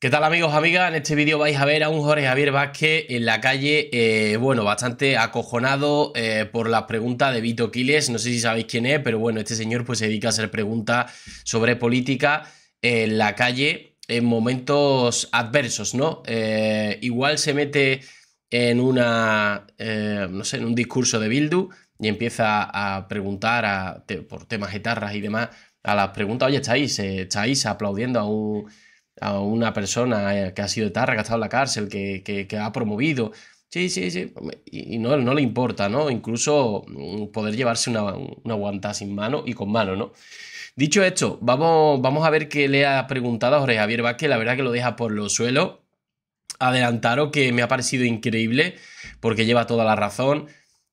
¿Qué tal amigos, amigas? En este vídeo vais a ver a un Jorge Javier Vázquez en la calle, eh, bueno, bastante acojonado eh, por las preguntas de Vito Quiles, no sé si sabéis quién es, pero bueno, este señor pues se dedica a hacer preguntas sobre política en la calle en momentos adversos, ¿no? Eh, igual se mete en una, no sé, en un discurso de Bildu y empieza a preguntar por temas etarras y demás a las preguntas, oye, estáis, estáis aplaudiendo a un a una persona eh, que ha sido tarra, que ha estado en la cárcel, que, ha promovido. Sí, sí, sí. Y, no, no, le importa, ¿no? Incluso mm, poder llevarse una, una sin mano y con mano, ¿no? Dicho esto, vamos, vamos a ver qué le ha preguntado a Jorge Javier Vázquez. La verdad que lo deja por los suelos. Adelantaros que me ha parecido increíble porque lleva toda la razón.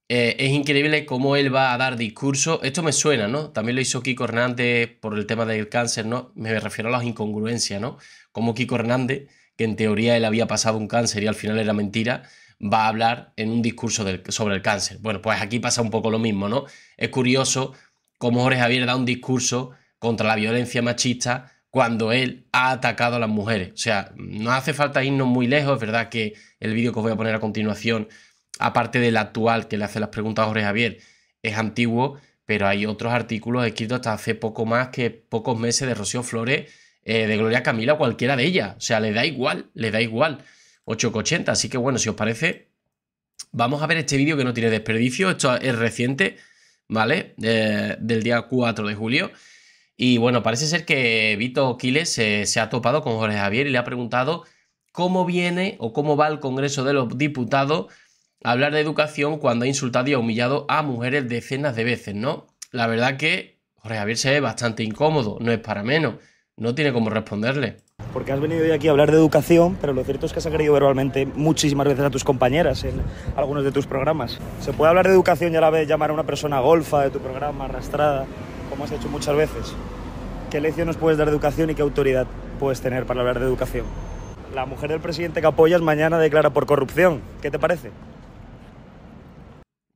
Eh, es increíble cómo él va a dar discurso. Esto me suena, ¿no? También lo hizo Kiko Hernández por el tema del cáncer, ¿no? Me refiero a las incongruencias, ¿no? Como Kiko Hernández, que en teoría él había pasado un cáncer y al final era mentira, va a hablar en un discurso sobre el cáncer. Bueno, pues aquí pasa un poco lo mismo, ¿no? Es curioso cómo Jorge Javier da un discurso contra la violencia machista cuando él ha atacado a las mujeres. O sea, no hace falta irnos muy lejos, es verdad que el vídeo que os voy a poner a continuación aparte del actual que le hace las preguntas a Jorge Javier, es antiguo, pero hay otros artículos escritos hasta hace poco más que pocos meses de Rocío Flores, eh, de Gloria Camila cualquiera de ellas. O sea, le da igual, le da igual. 8,80. Así que bueno, si os parece, vamos a ver este vídeo que no tiene desperdicio. Esto es reciente, ¿vale? Eh, del día 4 de julio. Y bueno, parece ser que Vito Quiles se ha topado con Jorge Javier y le ha preguntado cómo viene o cómo va el Congreso de los Diputados hablar de educación cuando ha insultado y ha humillado a mujeres decenas de veces, ¿no? La verdad que Jorge Javier se ve bastante incómodo, no es para menos, no tiene cómo responderle. Porque has venido hoy aquí a hablar de educación, pero lo cierto es que has agredido verbalmente muchísimas veces a tus compañeras en algunos de tus programas. ¿Se puede hablar de educación y a la vez llamar a una persona golfa de tu programa, arrastrada, como has hecho muchas veces? ¿Qué lección nos puedes dar de educación y qué autoridad puedes tener para hablar de educación? La mujer del presidente que apoyas mañana declara por corrupción. ¿Qué te parece?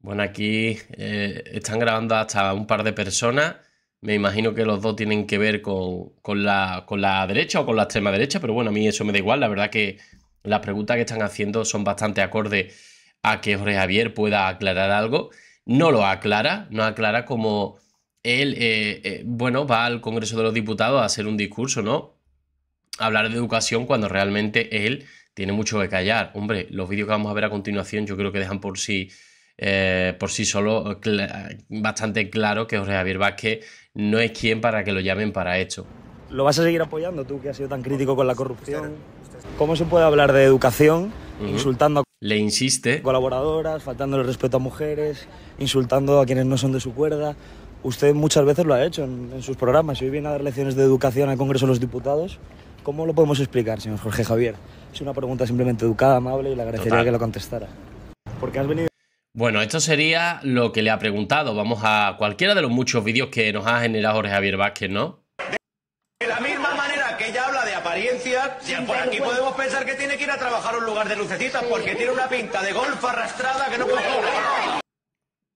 Bueno, aquí eh, están grabando hasta un par de personas. Me imagino que los dos tienen que ver con, la, con la derecha o con la extrema derecha, pero bueno, a mí eso me da igual. La verdad que las preguntas que están haciendo son bastante acorde a que Jorge Javier pueda aclarar algo. No lo aclara, no aclara como él, eh, eh, bueno, va al Congreso de los Diputados a hacer un discurso, ¿no? hablar de educación cuando realmente él tiene mucho que callar. Hombre, los vídeos que vamos a ver a continuación yo creo que dejan por sí eh, por sí solo bastante claro que Jorge Javier Vázquez no es quien para que lo llamen para hecho ¿Lo vas a seguir apoyando tú que has sido tan crítico con la corrupción? ¿Cómo se puede hablar de educación insultando a le insiste colaboradoras, faltando el respeto a mujeres, insultando a quienes no son de su cuerda? Usted muchas veces lo ha hecho en, sus programas. Si hoy viene a dar lecciones de educación al Congreso de los Diputados, ¿cómo lo podemos explicar, señor Jorge Javier? Es una pregunta simplemente educada, amable y le agradecería que lo contestara. Porque has venido bueno, esto sería lo que le ha preguntado. Vamos a cualquiera de los muchos vídeos que nos ha generado Jorge Javier Vázquez, ¿no? De la misma manera que ella habla de apariencias, por aquí podemos pensar que tiene que ir a trabajar a un lugar de lucecitas porque tiene una pinta de golf arrastrada que no puede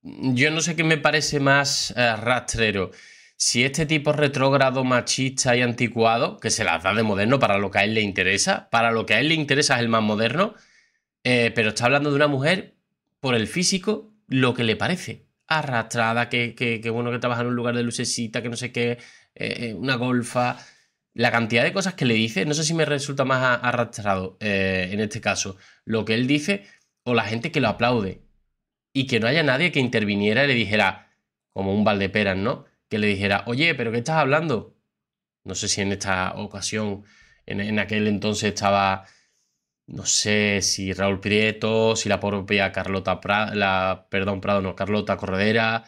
Yo no sé qué me parece más eh, rastrero. Si este tipo retrógrado, machista y anticuado, que se las da de moderno para lo que a él le interesa, para lo que a él le interesa es el más moderno, eh, pero está hablando de una mujer por el físico lo que le parece. Arrastrada, que, bueno que trabaja en un lugar de lucecita, que no sé qué, eh, eh, una golfa. La cantidad de cosas que le dice, no sé si me resulta más arrastrado eh, en este caso, lo que él dice o la gente que lo aplaude. Y que no haya nadie que interviniera y le dijera, como un valdeperas, ¿no? Que le dijera, oye, ¿pero qué estás hablando? No sé si en esta ocasión, en, en aquel entonces estaba no sé si Raúl Prieto, si la propia Carlota la, perdón, Prado, no, Carlota Corredera,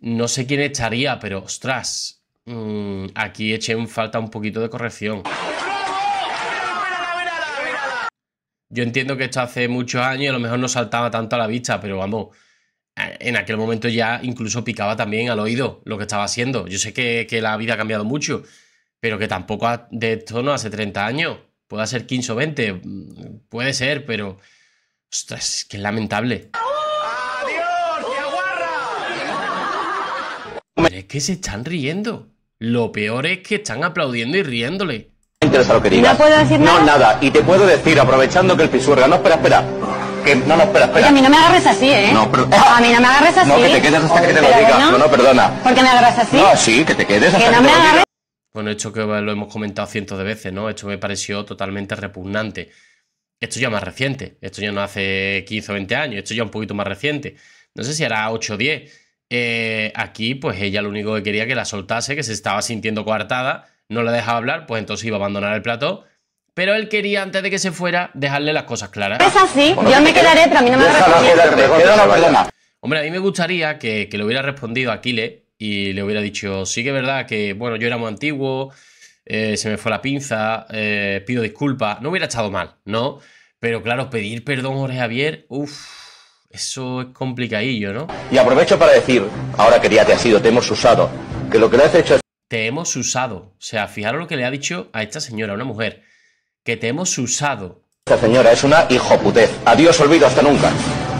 no sé quién echaría, pero ostras, mm, aquí echen falta un poquito de corrección. Yo entiendo que esto hace muchos años y a lo mejor no saltaba tanto a la vista, pero vamos, eh, en aquel momento ya incluso picaba también al oído lo que estaba haciendo. Yo sé que, que la vida ha cambiado mucho, pero que tampoco de esto no hace 30 años pueda ser 15 o 20, puede ser, pero... Ostras, qué que es lamentable. ¡Adiós, Pero es que se están riendo. Lo peor es que están aplaudiendo y riéndole. Me interesa lo que digas. No puedo decir nada. No, nada. Y te puedo decir, aprovechando que el pisurga... No, espera, espera. Que, no, no, espera, espera. Oye, a mí no me agarres así, ¿eh? No, pero... A mí no me agarres así. No, que te quedes hasta que te lo diga. No, no, perdona. ¿Por qué me agarras así? No, sí, que te quedes hasta que, no que no me agarres... Bueno, esto que lo hemos comentado cientos de veces, ¿no? Esto me pareció totalmente repugnante. Esto ya más reciente, esto ya no hace 15 o 20 años, esto ya un poquito más reciente. No sé si era 8 o 10. Eh, aquí, pues ella lo único que quería que la soltase, que se estaba sintiendo coartada, no la dejaba hablar, pues entonces iba a abandonar el plato. Pero él quería, antes de que se fuera, dejarle las cosas claras. Es así, yo me quedaré, pero a mí no me, va Hombre, a mí me gustaría que, que le hubiera respondido a Aquile y le hubiera dicho, sí que es verdad que, bueno, yo era muy antiguo, eh, se me fue la pinza, eh, pido disculpas, no hubiera estado mal, ¿no? Pero claro, pedir perdón, Jorge Javier, uff, eso es complicadillo, ¿no? Y aprovecho para decir, ahora que ya te has ido, te hemos usado, que lo que le has hecho es... Te hemos usado, o sea, fijaros lo que le ha dicho a esta señora, una mujer, que te hemos usado. Esta señora es una hijoputez, adiós, olvido, hasta nunca.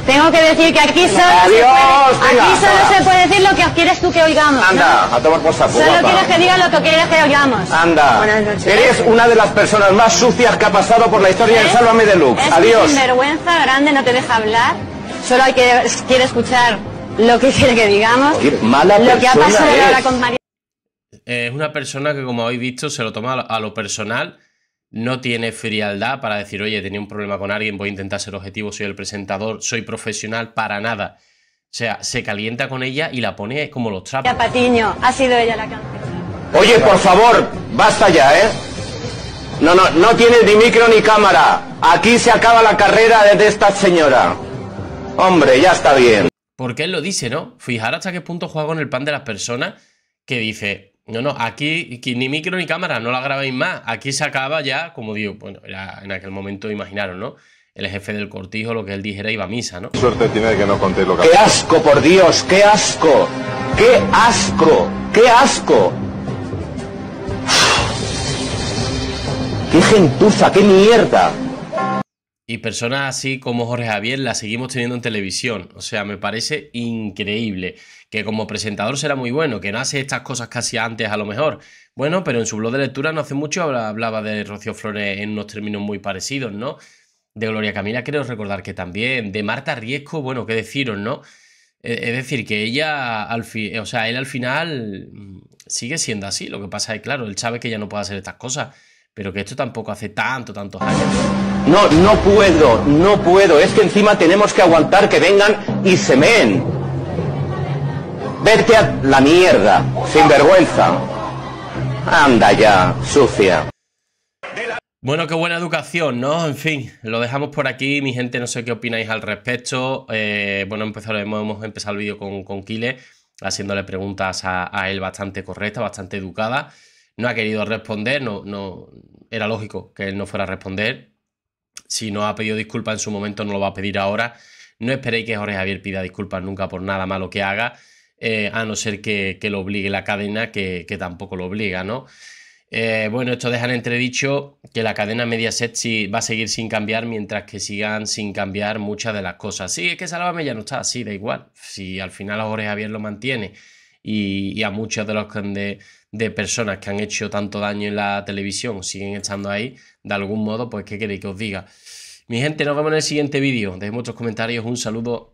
Tengo que decir que aquí solo, se, puede, aquí solo se puede decir lo que quieres tú que oigamos. Anda, a tomar por saco. Solo quieres que diga lo que quieres que oigamos. Anda. Buenas noches. Eres una de las personas más sucias que ha pasado por la historia del ¿Eh? Sálvame Deluxe. Es Adiós. Es vergüenza grande, no te deja hablar. Solo hay que quiere escuchar lo que quiere que digamos. mala lo que ha pasado ahora con María. Es una persona que, como habéis visto, se lo toma a lo personal no tiene frialdad para decir, oye, tenía un problema con alguien, voy a intentar ser objetivo, soy el presentador, soy profesional, para nada. O sea, se calienta con ella y la pone como los trapos. Patiño, ha sido ella la campeona. Oye, por favor, basta ya, ¿eh? No, no, no tiene ni micro ni cámara. Aquí se acaba la carrera de esta señora. Hombre, ya está bien. Porque él lo dice, ¿no? Fijar hasta qué punto juega con el pan de las personas que dice, no, no, aquí ni micro ni cámara, no la grabéis más. Aquí se acaba ya, como digo, bueno, en aquel momento imaginaron, ¿no? El jefe del cortijo, lo que él dijera, iba a misa, ¿no? Suerte tiene que no contéis lo que... ¡Qué asco, por Dios! ¡Qué asco! ¡Qué asco! ¡Qué asco! ¡Qué gentuza! ¡Qué mierda! Y personas así como Jorge Javier la seguimos teniendo en televisión. O sea, me parece increíble. Que como presentador será muy bueno, que no hace estas cosas casi antes a lo mejor. Bueno, pero en su blog de lectura no hace mucho hablaba de Rocío Flores en unos términos muy parecidos, ¿no? De Gloria Camila creo recordar que también. De Marta Riesco, bueno, qué deciros, ¿no? Eh, es decir, que ella, al o sea, él al final mm, sigue siendo así. Lo que pasa es, claro, él sabe que ya no puede hacer estas cosas pero que esto tampoco hace tanto, tantos años. No, no puedo, no puedo. Es que encima tenemos que aguantar que vengan y se meen. Vete a la mierda, sin vergüenza. Anda ya, sucia. Bueno, qué buena educación, ¿no? En fin, lo dejamos por aquí. Mi gente, no sé qué opináis al respecto. Eh, bueno, empezar, hemos empezado el vídeo con, con Kile, haciéndole preguntas a, a él bastante correctas, bastante educadas no ha querido responder, no, no, era lógico que él no fuera a responder. Si no ha pedido disculpas en su momento, no lo va a pedir ahora. No esperéis que Jorge Javier pida disculpas nunca por nada malo que haga, eh, a no ser que, lo obligue la cadena, que, tampoco lo obliga, ¿no? Eh, bueno, esto deja en entredicho que la cadena Mediaset va a seguir sin cambiar mientras que sigan sin cambiar muchas de las cosas. Sí, es que Sálvame ya no está, así, da igual. Si al final Jorge Javier lo mantiene y, y a muchos de los, de, de personas que han hecho tanto daño en la televisión siguen estando ahí, de algún modo, pues, ¿qué queréis que os diga? Mi gente, nos vemos en el siguiente vídeo. Dejen muchos comentarios, un saludo